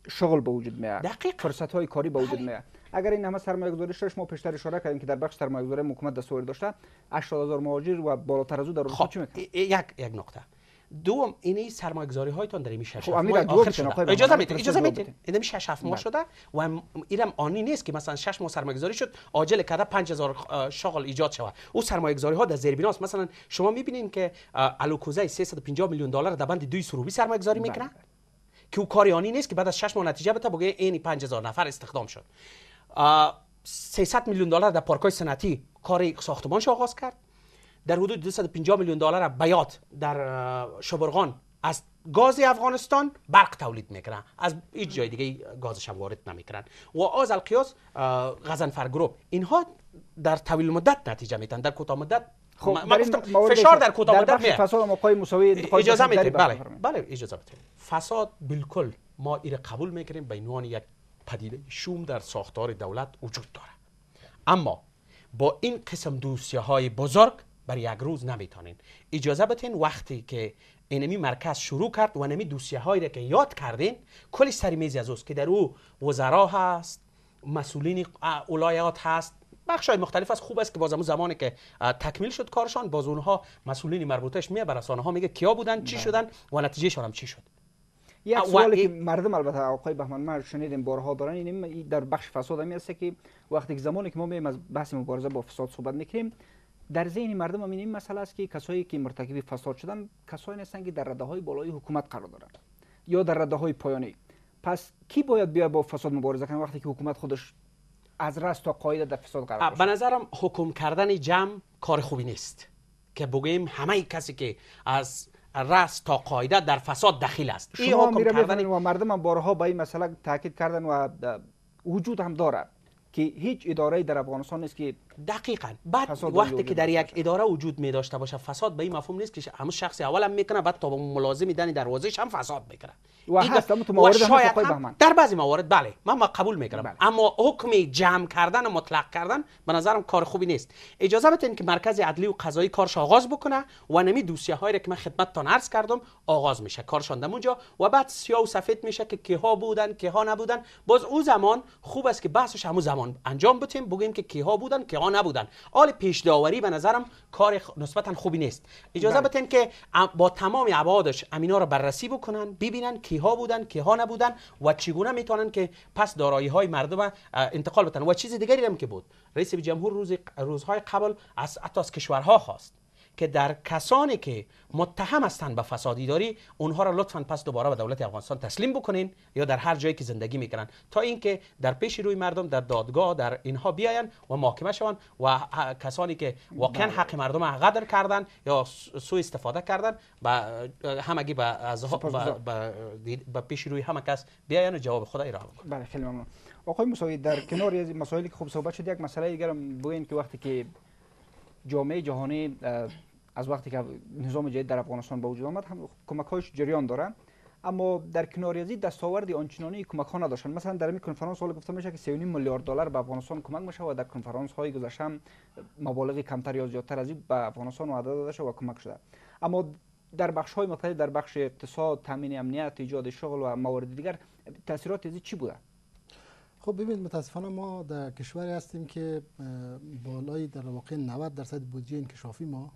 شغل به وجود میاد دقیق فرصت های کاری به وجود میاد اگر این همه سرمایه گذاری شش ما پیشتر اشاره کردیم که در بخش سرمایه گذاری حکومت دستور داشته 80000 مهاجر و بالاتر از او در خب. چی یک یک نقطه دوم این سرمایه گذاری هایتان در خب، این شش خب اجازه میدید اجازه میدید این شش هفت ماه بله. شده و اینم آنی نیست که مثلا شش ماه سرمایه گذاری شد عاجل کرده 5000 شغل ایجاد شود او سرمایه گذاری ها در زیر بناست مثلا شما میبینید که الوکوزه 350 میلیون دلار در بند 220 سرمایه گذاری میکنه بله. آنی نیست که بعد از 6 ماه نتیجه بده بگه این 5000 نفر استخدام شد 300 میلیون دلار در پارک های کار ساختمانش آغاز کرد در حدود 250 میلیون دلار بیات در شبرغان از گاز افغانستان برق تولید میکنن از هیچ جای دیگه گازش هم وارد نمیکنن و از القیاس غزنفر گروپ اینها در طویل مدت نتیجه میتن در کوتاه مدت خب ما گفتم فشار در کدام مدت میاد فساد مساوی اجازه میدید بله بله اجازه بدید فساد بالکل ما ایره قبول میکنیم به عنوان یک پدیده شوم در ساختار دولت وجود داره اما با این قسم دوسیه های بزرگ بر یک روز نمیتونین اجازه بتین وقتی که اینمی مرکز شروع کرد و نمی دوسیه هایی را که یاد کردین کلی سری میزی از اوست که در او وزرا هست مسئولین اولایات هست بخش های مختلف از خوب است که بازم زمانی که تکمیل شد کارشان باز اونها مسئولین مربوطش میه بر ها میگه کیا بودن چی بله. شدن و نتیجه هم چی شد یک سوالی که مردم البته آقای بهمن مرد شنیدیم بارها دارن این در بخش فساد هم است که وقتی که زمانی که ما میایم از بحث مبارزه با فساد صحبت میکنیم در ذهن مردم هم این مسئله است که کسایی که مرتکب فساد شدن کسایی هستند که در رده های بالای حکومت قرار دارند یا در رده های پایانی پس کی باید بیا با فساد مبارزه کنه وقتی که حکومت خودش از تا قاعده در فساد قرار به نظرم حکم کردن جمع کار خوبی نیست که بگیم همه کسی که از رس تا قاعده در فساد دخیل است شما میره کردن... و مردم هم بارها به با این مسئله تاکید کردن و وجود هم دارد که هیچ اداره در افغانستان نیست که دقیقا بعد وقتی که در یک اداره وجود می داشته باشه فساد به این مفهوم نیست که همون شخصی اولا میکنه بعد تا به ملازم دن دروازش هم فساد میکنه و هست تو موارد هم در بعضی موارد بله من ما قبول میکنم بله. اما حکم جمع کردن و مطلق کردن به نظرم کار خوبی نیست اجازه بدین که مرکز عدلی و قضایی کارش آغاز بکنه و نمی دوسیه هایی که من خدمتتان عرض کردم آغاز میشه کارشان در اونجا و بعد سیاه و سفید میشه که کیها بودن کیها نبودن باز او زمان خوب است که بحثش همون زمان انجام بدیم. بگیم که کیها بودن کیها نبودن آل پیش داوری به نظرم کار نسبتا خوبی نیست اجازه بله. بدین که با تمام ابعادش امینا را بررسی بکنن ببینن کیها بودن کیها نبودن و چگونه میتونن که پس دارایی های مردم انتقال بدن و چیز دیگری هم که بود رئیس جمهور روز روزهای قبل از حتی از کشورها خواست که در کسانی که متهم هستند به فسادی داری، اونها را لطفا پس دوباره به دولت افغانستان تسلیم بکنین یا در هر جایی که زندگی میکنن تا اینکه در پیش روی مردم در دادگاه در اینها بیاین و محاکمه شون و کسانی که واقعا بله. حق مردم را قدر کردن یا سوء استفاده کردن با همگی با از به پیش روی همه کس بیاین و جواب خدا را بکنن بله خیلی ممنون آقای مساوی در کنار از مسائلی که خوب صحبت شد یک مسئله دیگه که وقتی که جامعه جهانی از وقتی که نظام جدید در افغانستان به وجود آمد هم کمک هایش جریان داره اما در کنار از دستاورد آنچنانی کمک ها نداشتن مثلا در این کنفرانس حالا گفته میشه که 3.5 میلیارد دلار به افغانستان کمک میشه و در کنفرانس های گذشته هم مبالغ کمتر یا زیادتر از این به افغانستان وعده داده شده و کمک شده اما در بخش های مختلف در بخش اقتصاد تامین امنیت ایجاد شغل و موارد دیگر تاثیرات از چی بوده خب ببینید متاسفانه ما در کشوری هستیم که بالای در واقع 90 درصد بودجه انکشافی ما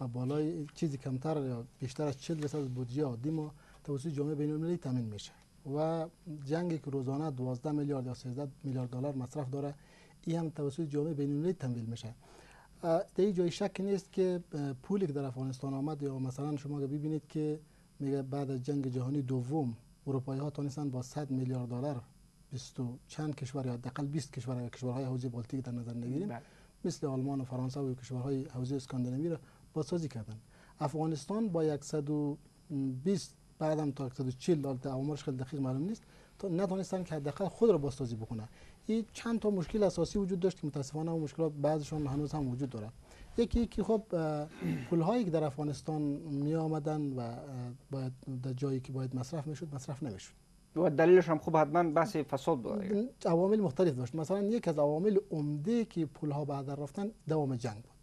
و بالای چیزی کمتر یا بیشتر از 40 درصد از بودجه عادی ما توسط جامعه بین المللی تامین میشه و جنگی که روزانه 12 میلیارد یا 13 میلیارد دلار مصرف داره این هم توسط جامعه بین المللی تمویل میشه در جای شک نیست که پولی که در افغانستان آمد یا مثلا شما ببینید که میگه بعد از جنگ جهانی دوم اروپایی ها تونستن با 100 میلیارد دلار 20 چند کشور یا حداقل 20 کشور یا کشورهای حوزه بالتیک در نظر نگیریم بله. مثل آلمان و فرانسه و کشورهای حوزه اسکاندیناوی بازسازی کردن افغانستان با 120 بعدم تا 140 دالت عمرش خیلی دقیق معلوم نیست تا نتونستن که حداقل خود را بازسازی بکنه این چند تا مشکل اساسی وجود داشت که متاسفانه و مشکلات بعضشان هنوز هم وجود داره یکی که خب پول هایی که در افغانستان می آمدن و باید در جایی که باید مصرف میشد مصرف شود. و دلیلش هم خوب حتما بحث فساد بود عوامل مختلف داشت مثلا یک از عوامل عمده که پول ها بعد رفتن دوام جنگ بود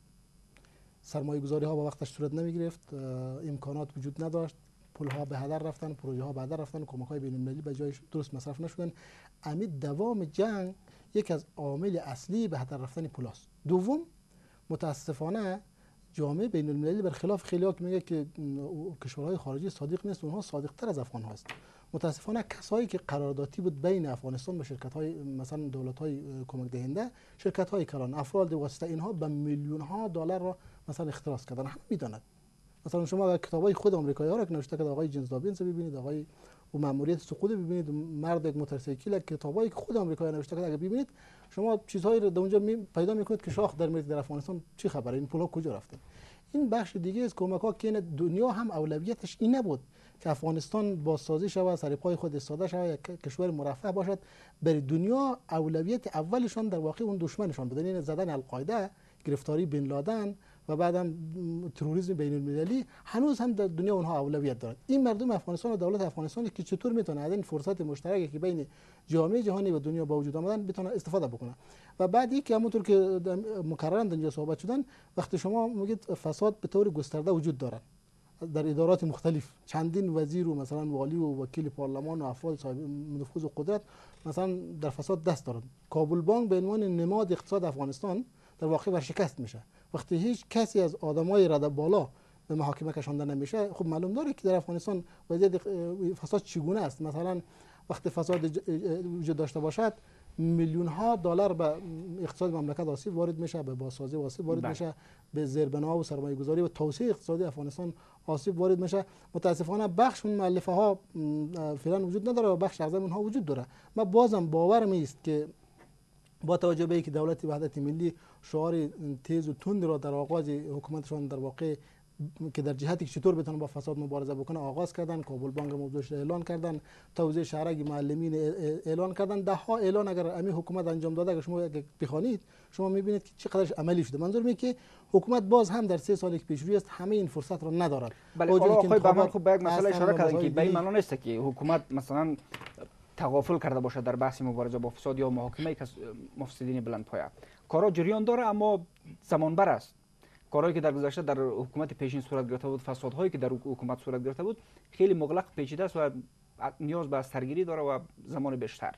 سرمایه گذاری ها با وقتش صورت نمی گرفت امکانات وجود نداشت پول ها به هدر رفتن پروژه ها به هدر رفتن کمک های بین المللی به جایش درست مصرف نشدن امید دوام جنگ یک از عامل اصلی به هدر رفتن پول است. دوم متاسفانه جامعه بین المللی برخلاف خیلی ها میگه که کشورهای خارجی صادق نیست اونها صادق تر از افغان هاست متاسفانه کسایی که قراردادی بود بین افغانستان و شرکت های مثلا دولت های کمک دهنده شرکت های کلان افراد واسطه اینها به میلیون ها دلار را مثلا اختراس کردن هم میداند مثلا شما اگر کتابای خود آمریکایی ها را که نوشته که آقای جیمز دابینز ببینید آقای و ماموریت سقوط ببینید مرد یک موتورسیکل کتابایی خود آمریکایی نوشته که اگر ببینید شما چیزهایی رو اونجا می پیدا میکنید که شاخ در میزد در افغانستان چی خبره این پولا کجا رفته این بخش دیگه از کمک ها که دنیا هم اولویتش این نبود که افغانستان سازی شود سر پای خود استاده شود یک کشور مرفه باشد برای دنیا اولویت اولشان در واقع اون دشمنشان بدن یعنی زدن القاعده گرفتاری بن لادن و بعدم تروریسم بین المللی هنوز هم در دنیا اونها اولویت دارد این مردم افغانستان و دولت افغانستان که چطور میتونه از این فرصت مشترکی که بین جامعه جهانی و دنیا با وجود آمدن بتونه استفاده بکنه و بعد که همونطور که در اینجا صحبت شدن وقتی شما میگید فساد به طور گسترده وجود دارد در ادارات مختلف چندین وزیر و مثلا والی و وکیل پارلمان و افراد صاحب و قدرت مثلا در فساد دست دارند کابل بانک به عنوان نماد اقتصاد افغانستان در واقع ورشکست میشه وقتی هیچ کسی از آدمای رده بالا به محاکمه کشانده نمیشه خب معلوم داره که در افغانستان وضعیت فساد چگونه است مثلا وقتی فساد وجود داشته باشد میلیون ها دلار به اقتصاد مملکت آسیب وارد میشه به بازسازی آسیب وارد بله. میشه به زیربنا و سرمایه گذاری و توسعه اقتصادی افغانستان آسیب وارد میشه متاسفانه بخش اون مؤلفه ها فعلا وجود نداره و بخش اعظم اونها وجود داره من بازم باور که با توجه به اینکه دولت وحدت ملی شعار تیز و تند را در آغاز حکومتشان در واقع که در جهتی که چطور بتونن با فساد مبارزه بکنه آغاز کردن کابل بانک موضوعش اعلان کردن توزیع شهرک معلمین اعلان کردن ده ها اعلان اگر امی حکومت انجام داده اگر شما بخوانید شما میبینید که چقدرش عملی شده منظور می که حکومت باز هم در سه سال که پیش روی است همه این فرصت را ندارد بله آقای بهمن خوب یک مسئله اشاره کردن که به این معنا نیست که حکومت مثلا تغافل کرده باشد در بحث مبارزه با فساد یا محاکمه مفسدین بلند پایه کارا جریان داره اما زمان بر است کارهایی که در گذشته در حکومت پیشین صورت گرفته بود فسادهایی که در حکومت صورت گرفته بود خیلی مغلق پیچیده است و نیاز به سرگیری داره و زمان بیشتر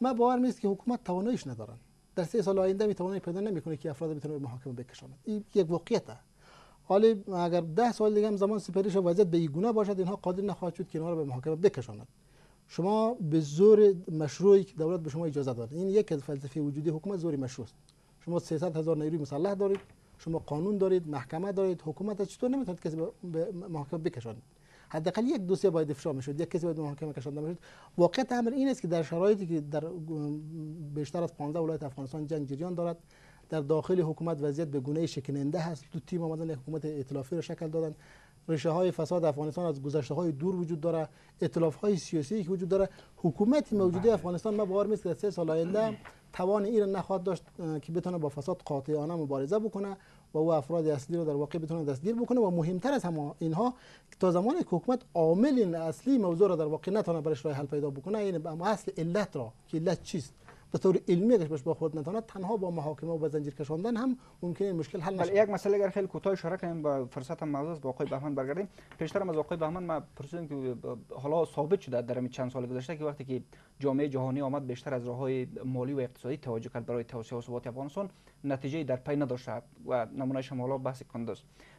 ما باور نیست که حکومت تواناییش ندارن در سه سال آینده می پیدا نمیکنه که افراد بتونه به محاکمه بکشاند این یک واقعیت است حالا اگر ده سال دیگه هم زمان سپری و وضعیت به این گونه باشد اینها قادر نخواهد شد که اینها را به محاکمه بکشاند شما به زور مشروعی که دولت به شما اجازه داد این یک از فلسفه وجودی حکومت زور مشروع است شما 300 هزار نیروی مسلح دارید شما قانون دارید محکمه دارید حکومت چطور نمیتونید کسی به محاکمه بکشانید حداقل یک دوسیه باید افشا میشد یک کسی باید محاکمه کشانده میشد واقعیت امر این است که در شرایطی که در بیشتر از 15 ولایت افغانستان جنگ جریان دارد در داخل حکومت وضعیت به گونه شکننده هست دو تیم آمدن حکومت ائتلافی را شکل دادن ریشه های فساد افغانستان از گذشته های دور وجود داره اطلاف های سیاسی که وجود داره حکومت موجوده بله. افغانستان ما باور نیست که سه سال آینده توان ایران نخواهد داشت که بتونه با فساد قاطعانه مبارزه بکنه و او افراد اصلی رو در واقع بتونه دستگیر بکنه و مهمتر از همه اینها تا زمان که حکومت عامل اصلی موضوع را در واقع نتونه برش راه حل پیدا بکنه این یعنی اصل علت را که علت چیست به طور علمی اگه با خود ندارد تنها با محاکمه و با زنجیر کشاندن هم این مشکل حل نشه یک مسئله اگر خیلی کوتاه اشاره کنیم با فرصت هم موضوع با آقای بهمن برگردیم پیشتر از آقای بهمن ما پرسیدم که حالا ثابت شده در این چند سال گذشته که وقتی که جامعه جهانی آمد بیشتر از راههای مالی و اقتصادی توجه کرد برای توسعه و ثبات افغانستان نتیجه در پی نداشته و نمونه شما حالا بحث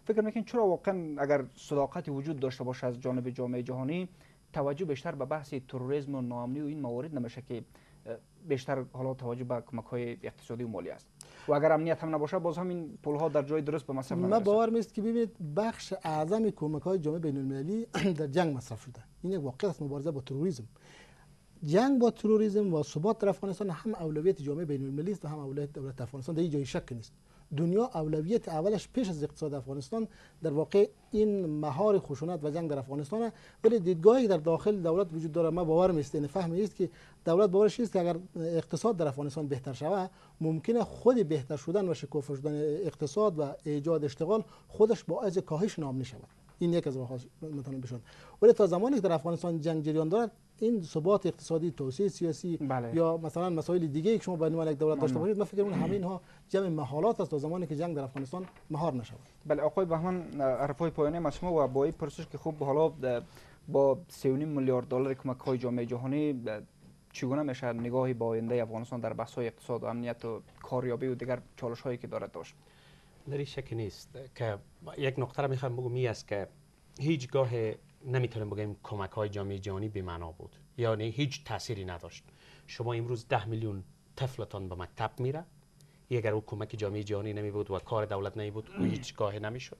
فکر میکنین چرا واقعا اگر صداقتی وجود داشته باشه از جانب جامعه جهانی توجه بیشتر به بحث تروریسم و ناامنی و این موارد نمیشه که بیشتر حالا توجه به کمک های اقتصادی و مالی است و اگر امنیت هم نباشه باز همین پول ها در جای درست به مصرف من باور میست که ببینید بخش اعظم کمک های جامعه بین المللی در جنگ مصرف شده این یک واقع است مبارزه با تروریسم جنگ با تروریسم و ثبات در افغانستان هم اولویت جامعه بین المللی است و هم اولویت دولت افغانستان در جای شک نیست دنیا اولویت اولش پیش از اقتصاد افغانستان در واقع این مهار خشونت و جنگ در افغانستان ولی دیدگاهی در داخل دولت وجود داره ما باور میستین یعنی فهم است که دولت باورش است که اگر اقتصاد در افغانستان بهتر شود ممکنه خود بهتر شدن و شکوفه شدن اقتصاد و ایجاد اشتغال خودش باعث کاهش نام نشود این یک از مثلا بشون ولی تا زمانی که در افغانستان جنگ جریان دارد این ثبات اقتصادی توسعه سیاسی بله. یا مثلا مسائل دیگه که شما به عنوان یک دولت داشته باشید من فکر همه اینها جمع محالات است تا زمانی که جنگ در افغانستان مهار نشود بله آقای بهمن عرفای پایانی شما و با این پرسش که خوب حالا با 3.5 میلیارد دلار کمک های جامعه جهانی چگونه میشه نگاهی با آینده افغانستان در بحث های اقتصاد و امنیت و کاریابی و دیگر چالش که دارد داشت در شک نیست که یک نقطه را بگم است که هیچگاه نمیتونیم بگیم کمک های جامعه جهانی بی معنا بود یعنی هیچ تأثیری نداشت شما امروز ده میلیون طفلتان به مکتب میره اگر او کمک جامعه جهانی نمی بود و کار دولت نمی بود او هیچ گاه شد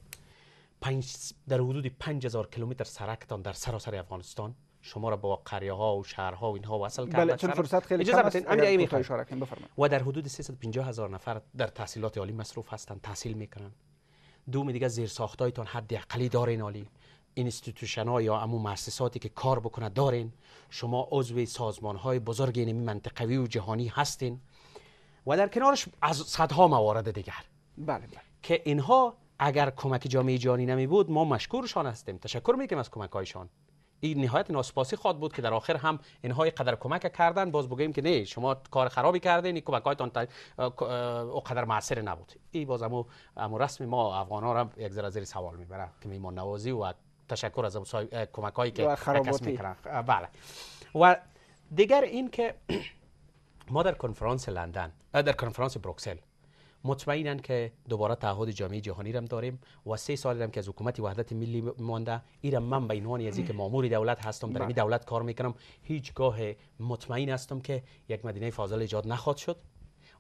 پنج در حدود 5000 کیلومتر سرکتان در سراسر افغانستان شما را با قریه ها و شهرها و اینها وصل کرد بله چون فرصت خیلی کم است بفرمایید و در حدود 350000 هزار نفر در تحصیلات عالی مصروف هستند تحصیل میکنن دوم دیگه زیر ساختایتان حد اقلی دارین عالی اینستیتوشن ها یا امو مؤسساتی که کار بکنه دارین شما عضو سازمان های بزرگ این منطقوی و جهانی هستین و در کنارش از صدها موارد دیگر بله, بله. که اینها اگر کمک جامعه جهانی نمی بود ما مشکورشان هستیم تشکر میکنیم از کمک هایشان این نهایت ناسپاسی خواد بود که در آخر هم اینها قدر کمک کردن باز بگیم که نه شما کار خرابی کردین این کمک هایتان او قدر معصر نبود این باز امو, امو رسم ما افغان ها را یک ذره زیر سوال میبره که میمان نوازی و تشکر از کمک هایی که میکنن بله و دیگر این که ما در کنفرانس لندن در کنفرانس بروکسل مطمئنن که دوباره تعهد جامعه جهانی رم داریم و سه سال رم که از حکومت وحدت ملی مانده ایرم من به عنوان از که مامور دولت هستم در بله. این دولت کار میکنم هیچگاه مطمئن هستم که یک مدینه فاضل ایجاد نخواد شد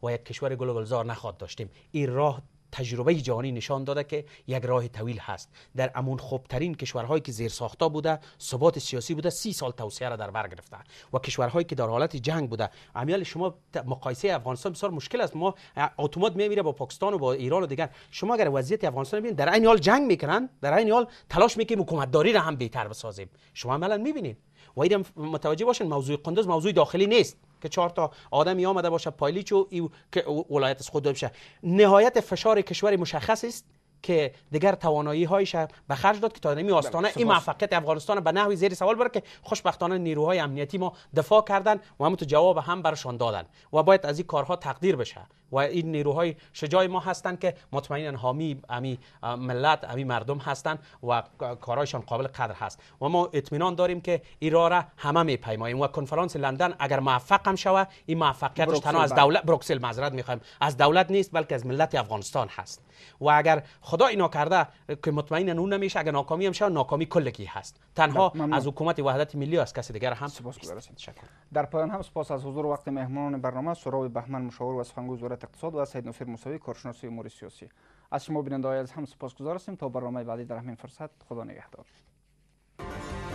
و یک کشور گل نخواد داشتیم این راه تجربه جهانی نشان داده که یک راه طویل هست در امون خوبترین کشورهایی که زیر ساختا بوده ثبات سیاسی بوده سی سال توسعه را در بر گرفته و کشورهایی که در حالت جنگ بوده امیال شما مقایسه افغانستان بسیار مشکل است ما اتومات میمیره با پاکستان و با ایران و دیگر شما اگر وضعیت افغانستان ببینید در عین حال جنگ میکنن در عین حال تلاش میکنیم حکومت داری را هم بهتر بسازیم شما عملا میبینید و باید متوجه باشین موضوع قندز موضوع داخلی نیست که چهار تا آدمی آمده باشه پایلیچ و که ولایت از خود بشه نهایت فشار کشور مشخص است که دیگر توانایی هایش به خرج داد که تا نمی آستانه بله، این موفقیت افغانستان به نحوی زیر سوال بره که خوشبختانه نیروهای امنیتی ما دفاع کردن و همونطور جواب هم برشان دادن و باید از این کارها تقدیر بشه و این نیروهای شجای ما هستند که مطمئن حامی امی ملت امی مردم هستند و کارایشان قابل قدر هست و ما اطمینان داریم که ایران را همه میپیماییم و کنفرانس لندن اگر موفق هم شود این موفقیتش تنها از دولت بروکسل معذرت میخوایم از دولت نیست بلکه از ملت افغانستان هست و اگر خدا اینا کرده که مطمئن اون نمیشه اگر ناکامی هم شود ناکامی کلگی هست تنها از حکومت وحدت ملی است کسی دیگر هم در پایان هم سپاس از حضور وقت مهمان برنامه سراب بهمن مشاور و سخنگوی وزارت اقتصاد و سید نفیر موسوی کارشناس امور سیاسی از شما بیننده های هم سپاسگزار هستیم تا برنامه بعدی در همین فرصت خدا نگهدار